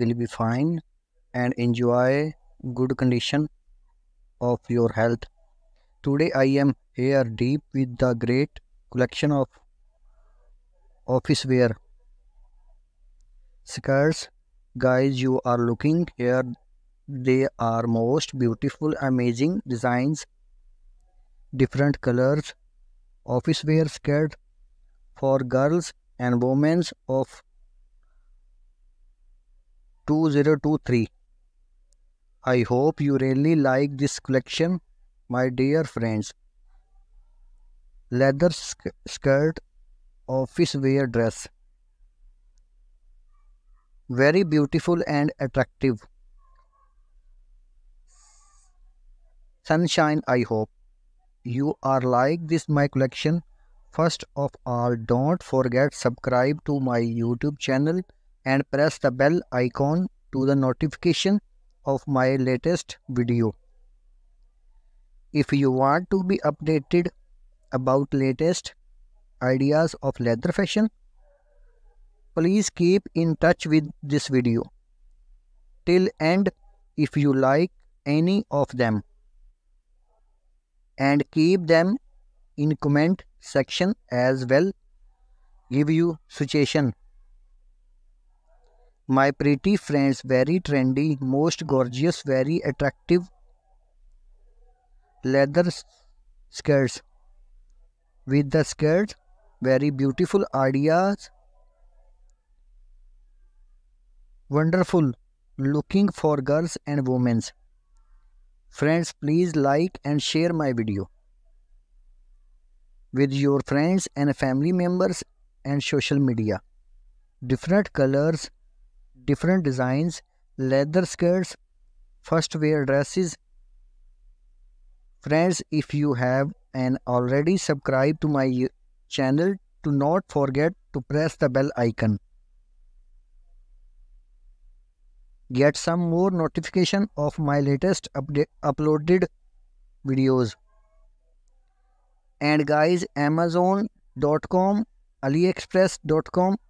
will be fine and enjoy good condition of your health. Today I am here deep with the great collection of office wear. Skirts, guys, you are looking here. They are most beautiful, amazing designs, different colors, office wear skirt for girls and women of 2023. I hope you really like this collection, my dear friends. Leather sk skirt, office wear dress. Very beautiful and attractive. Sunshine, I hope. You are like this, my collection. First of all, don't forget subscribe to my YouTube channel and press the bell icon to the notification of my latest video. If you want to be updated about latest ideas of leather fashion, please keep in touch with this video. Till end if you like any of them and keep them in comment section as well give you suggestion my pretty friends, very trendy, most gorgeous, very attractive leather skirts. With the skirts, very beautiful ideas. Wonderful, looking for girls and women. Friends, please like and share my video with your friends and family members and social media. Different colors different designs, leather skirts, first wear dresses. Friends, if you have and already subscribed to my channel, do not forget to press the bell icon. Get some more notification of my latest uploaded videos. And guys, Amazon.com, AliExpress.com,